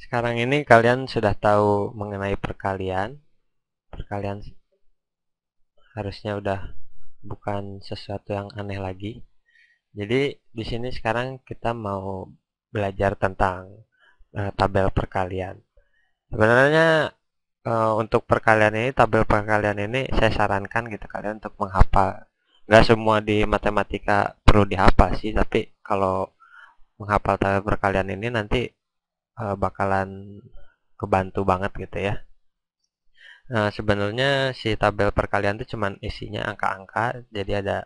Sekarang ini kalian sudah tahu mengenai perkalian. Perkalian harusnya udah bukan sesuatu yang aneh lagi. Jadi di sini sekarang kita mau belajar tentang uh, tabel perkalian. Sebenarnya uh, untuk perkalian ini tabel perkalian ini saya sarankan gitu kalian untuk menghafal. nggak semua di matematika perlu dihafal sih, tapi kalau menghafal tabel perkalian ini nanti uh, bakalan kebantu banget gitu ya. Nah, sebenarnya si tabel perkalian itu cuman isinya angka-angka, jadi ada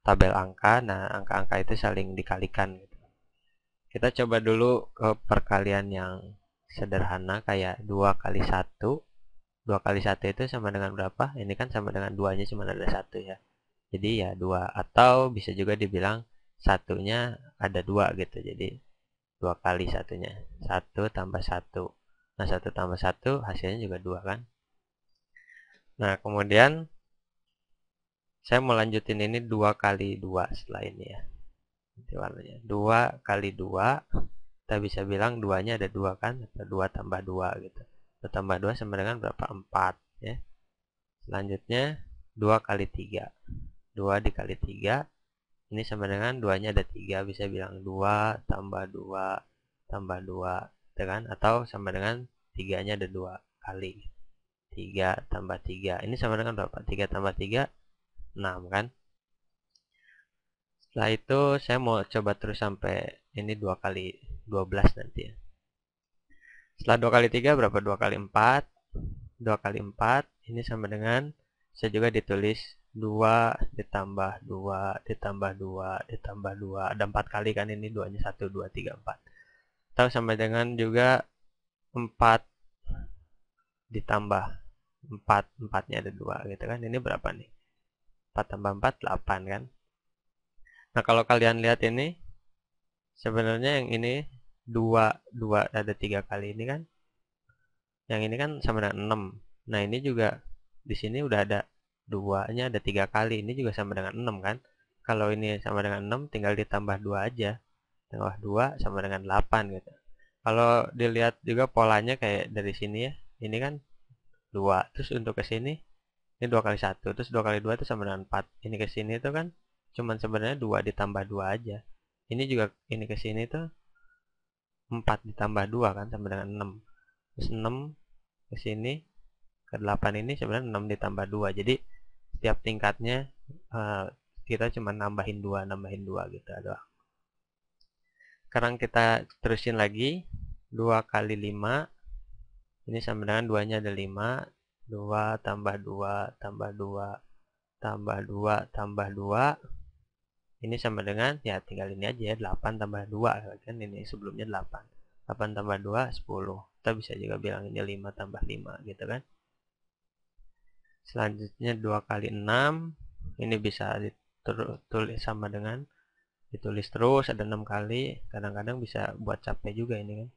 tabel angka, nah angka-angka itu saling dikalikan gitu. Kita coba dulu ke perkalian yang sederhana kayak 2 kali 1. 2 kali 1 itu sama dengan berapa? Ini kan sama dengan 2-nya cuma ada satu ya. Jadi ya 2 atau bisa juga dibilang satunya ada dua gitu. Jadi dua kali satunya satu tambah satu nah satu tambah satu hasilnya juga dua kan nah kemudian saya mau lanjutin ini dua kali dua setelah ini ya nanti warnanya dua kali dua kita bisa bilang duanya ada dua kan atau dua tambah dua gitu dua tambah dua sama dengan berapa empat ya selanjutnya dua kali tiga dua dikali tiga ini sama dengan 2 nya ada 3 bisa bilang 2 tambah 2 tambah 2 gitu kan atau sama dengan 3 nya ada 2 kali 3 tambah 3 ini sama dengan berapa 3 tambah 3 6 kan setelah itu saya mau coba terus sampai ini 2 kali 12 nanti ya setelah 2 kali 3 berapa 2 kali 4 2 kali 4 ini sama dengan saya juga ditulis 2 ditambah 2 ditambah 2 ditambah 2 ada 4 kali kan ini 2 nya 1, 2, 3, 4 atau sama dengan juga 4 ditambah 4, 4 nya ada 2 gitu kan ini berapa nih 4 tambah 4, 8 kan nah kalau kalian lihat ini sebenarnya yang ini 2, 2 ada 3 kali ini kan yang ini kan sama dengan 6 nah ini juga di sini udah ada 2-nya ada tiga kali. Ini juga sama dengan 6 kan? Kalau ini sama dengan 6, tinggal ditambah 2 aja. Tambah 2 sama dengan 8 gitu. Kalau dilihat juga polanya kayak dari sini ya. Ini kan 2. Terus untuk ke sini, ini 2 kali 1. Terus 2 kali 2 itu sama dengan 4. Ini ke sini itu kan cuman sebenarnya 2 ditambah 2 aja. Ini juga, ini ke sini itu 4 ditambah 2 kan sama dengan 6. Terus 6 ke sini, ke 8 ini sebenarnya 6 ditambah 2. Jadi setiap tingkatnya uh, kita cuma nambahin dua nambahin dua gitu doang sekarang kita terusin lagi 2 kali 5 ini sama dengan 2 nya ada 5 2 tambah 2 tambah 2 tambah 2 tambah 2 ini sama dengan ya tinggal ini aja ya 8 tambah 2 kan ini sebelumnya 8 8 tambah 2 10 kita bisa juga bilang ini 5 tambah 5 gitu kan selanjutnya 2 kali 6 ini bisa ditulis sama dengan ditulis terus ada 6 kali kadang-kadang bisa buat capek juga ini kan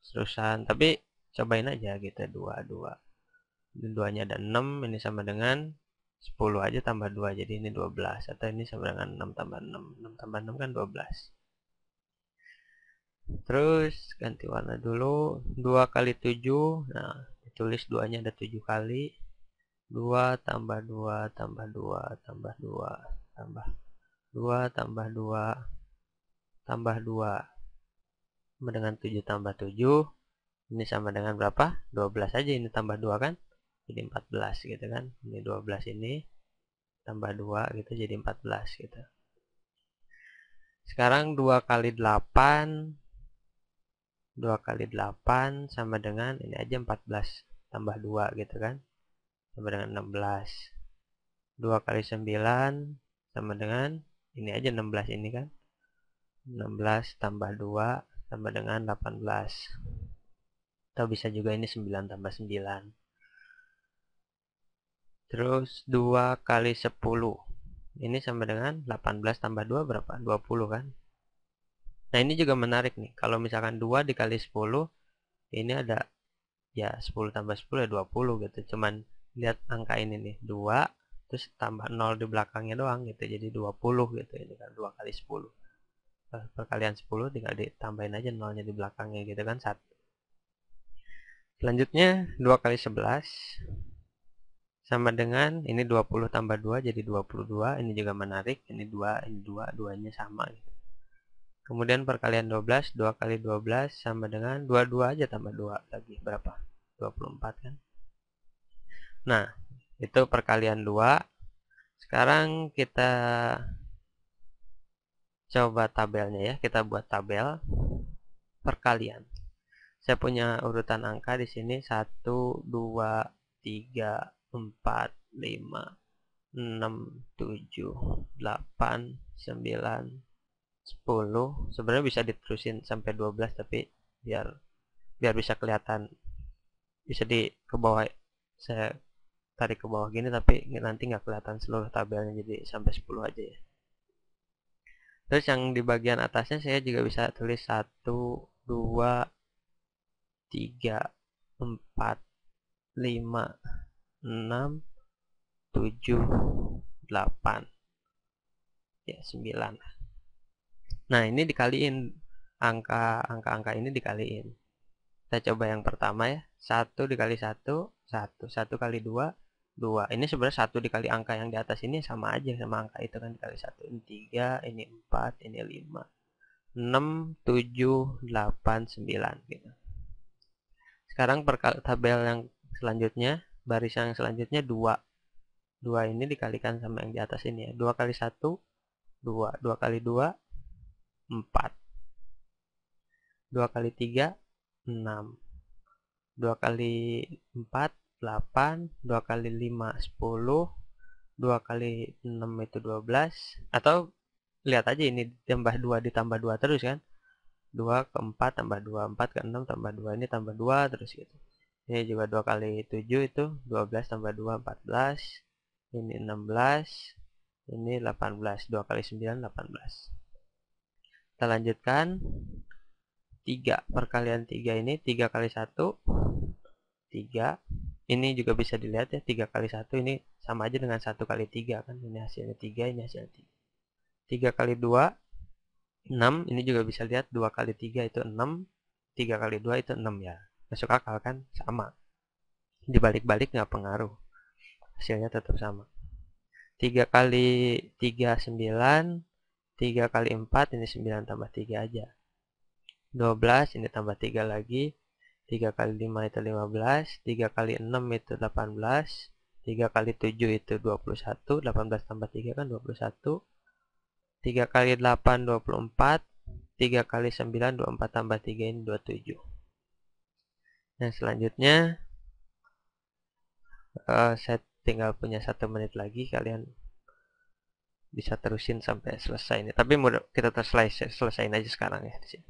terusan tapi cobain aja gitu 2 2 2 nya ada 6 ini sama dengan 10 aja tambah 2 jadi ini 12 atau ini sama dengan 6 tambah 6 6 tambah 6 kan 12 terus ganti warna dulu 2 kali 7 nah ditulis 2 nya ada 7 kali 2 tambah 2 tambah 2 tambah 2 tambah 2 tambah 2 tambah 2 sama dengan 7 tambah 7 ini sama dengan berapa? 12 aja ini tambah 2 kan jadi 14 gitu kan ini 12 ini tambah 2 gitu jadi 14 gitu sekarang 2 kali 8 2 kali 8 sama dengan ini aja 14 tambah 2 gitu kan sama dengan 16 2 kali 9 sama dengan ini aja 16 ini kan 16 tambah 2 sama dengan 18 atau bisa juga ini 9 tambah 9 terus 2 kali 10 ini sama dengan 18 tambah 2 berapa? 20 kan nah ini juga menarik nih kalau misalkan 2 dikali 10 ini ada ya 10 tambah 10 ya 20 gitu cuman lihat angka ini nih 2 terus tambah 0 di belakangnya doang gitu jadi 20 gitu ini kan 2 kali 10 perkalian 10 tinggal ditambahin aja nolnya di belakangnya gitu kan satu selanjutnya 2 kali 11 sama dengan ini 20 tambah 2 jadi 22 ini juga menarik ini 2 ini 2 duanya sama gitu kemudian perkalian 12 2 kali 12 sama dengan 22 aja tambah 2 lagi berapa 24 kan Nah, itu perkalian 2. Sekarang kita coba tabelnya ya. Kita buat tabel perkalian. Saya punya urutan angka di sini 1, 2, 3, 4, 5, 6, 7, 8, 9, 10. Sebenarnya bisa diterusin sampai 12 tapi biar biar bisa kelihatan bisa di ke bawah saya tarik ke bawah gini tapi nanti nggak kelihatan seluruh tabelnya jadi sampai 10 aja ya terus yang di bagian atasnya saya juga bisa tulis 1 2 3 4 5 6 7 8 ya 9 nah ini dikaliin angka-angka-angka ini dikaliin kita coba yang pertama ya 1 dikali 1 1 1 kali 2 2. Ini sebenarnya satu dikali angka yang di atas ini sama aja sama angka itu kan dikali 1. Ini 3, ini 4, ini 5. 6, 7, 8, 9 gitu. Sekarang per tabel yang selanjutnya, baris yang selanjutnya 2. 2 ini dikalikan sama yang di atas ini ya. 2 kali 1, 2. 2 kali 2, 4. 2 kali 3, 6. 2 kali 4, 8 2 kali 5 10 2 kali 6 itu 12 atau lihat aja ini tambah 2 ditambah 2 terus kan 2 ke 4 tambah 2 4 ke 6 tambah 2 ini tambah 2 terus gitu ini juga 2 kali 7 itu 12 tambah 2 14 ini 16 ini 18 2 kali 9 18 kita lanjutkan 3 perkalian 3 ini 3 kali 1 3 ini juga bisa dilihat ya 3 kali 1 ini sama aja dengan 1 kali 3 kan ini hasilnya 3 ini hasilnya 3 3 kali 2 6 ini juga bisa lihat 2 kali 3 itu 6 3 kali 2 itu 6 ya masuk akal kan sama dibalik-balik nggak pengaruh hasilnya tetap sama 3 kali 3 9 3 kali 4 ini 9 tambah 3 aja 12 ini tambah 3 lagi 3 kali 5 itu 15, 3 kali 6 itu 18, 3 kali 7 itu 21, 18 tambah 3 kan 21, 3 kali 8 24, 3 kali 9 24 tambah 3 ini 27. Nah selanjutnya, uh, saya tinggal punya satu menit lagi, kalian bisa terusin sampai selesai ini. Tapi mudah, kita terselesai, selesaiin aja sekarang ya di sini.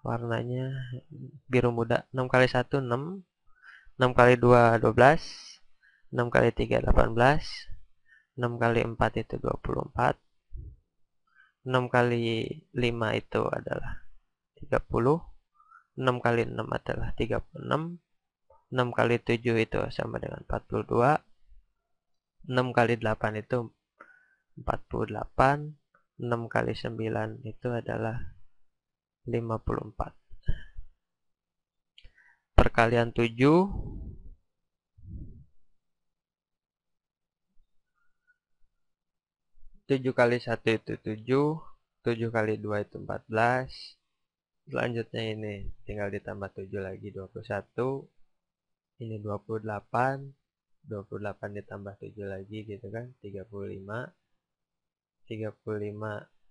warnanya biru muda 6 kali 1 6 6 kali 2 12 6 kali 3 18 6 kali 4 itu 24 6 kali 5 itu adalah 30 6 kali 6 adalah 36 6 kali 7 itu sama dengan 42 6 kali 8 itu 48 6 kali 9 itu adalah 54 perkalian 7 tujuh kali satu itu tujuh tujuh kali dua itu empat belas selanjutnya ini tinggal ditambah tujuh lagi dua puluh satu ini dua dua puluh delapan puluh delapan ditambah tujuh lagi gitu kan tiga tiga puluh lima puluh lima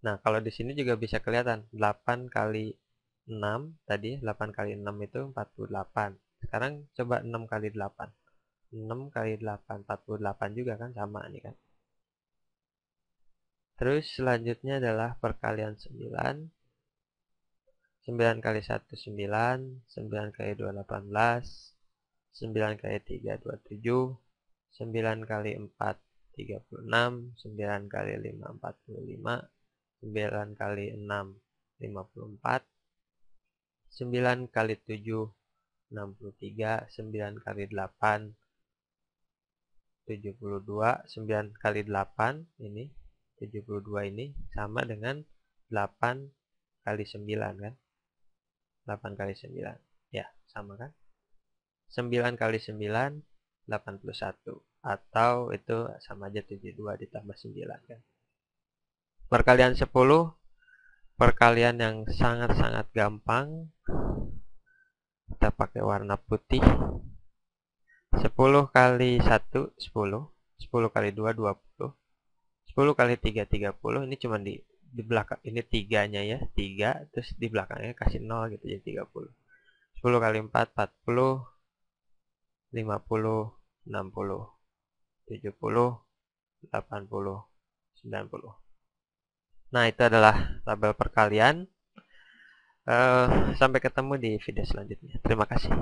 Nah, kalau di sini juga bisa kelihatan 8 kali 6 tadi 8 kali 6 itu 48. Sekarang coba 6 kali 8. 6 kali 8 48 juga kan sama nih kan. Terus selanjutnya adalah perkalian 9. 9 kali 1 9, 9 kali 2 18, 9 kali 3 27, 9 kali 4 36, 9 kali 5 45, 9 kali 6, 54. 9 kali 7, 63. 9 kali 8, 72. 9 kali 8 ini, 72 ini sama dengan 8 kali 9 kan? 8 kali 9. Ya, sama kan? 9 kali 9, 81. Atau itu sama aja 72 ditambah 9 kan? perkalian 10 perkalian yang sangat-sangat gampang kita pakai warna putih 10 kali 1 10 10 kali 2 20 10 kali 3 30 ini cuma di di belakang ini tiganya ya 3 terus di belakangnya kasih 0 gitu jadi 30 10 kali 4 40 50 60 70 80 90 Nah, itu adalah tabel perkalian. Uh, sampai ketemu di video selanjutnya. Terima kasih.